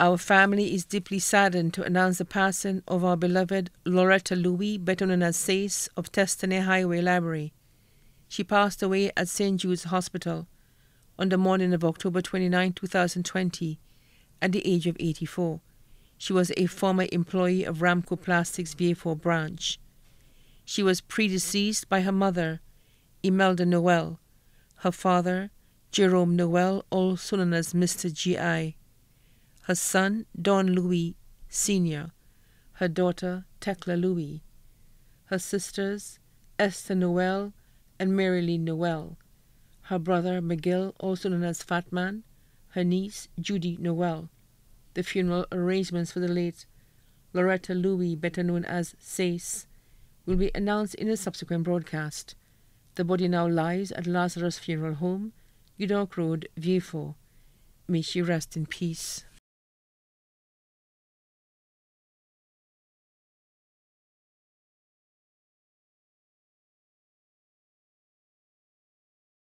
Our family is deeply saddened to announce the passing of our beloved Loretta Louis, better known as Sace of Testane Highway Library. She passed away at St. Jude's Hospital on the morning of October 29, 2020, at the age of 84. She was a former employee of Ramco Plastics VA4 branch. She was predeceased by her mother, Imelda Noel, her father, Jerome Noel, also known as Mr. G.I., her son Don Louis, Sr., her daughter Tecla Louis, her sisters Esther Noel and Marilyn Noel, her brother McGill, also known as Fatman, her niece Judy Noel. The funeral arrangements for the late Loretta Louis, better known as Sace, will be announced in a subsequent broadcast. The body now lies at Lazarus Funeral Home, Yudok Road, Vieux May she rest in peace.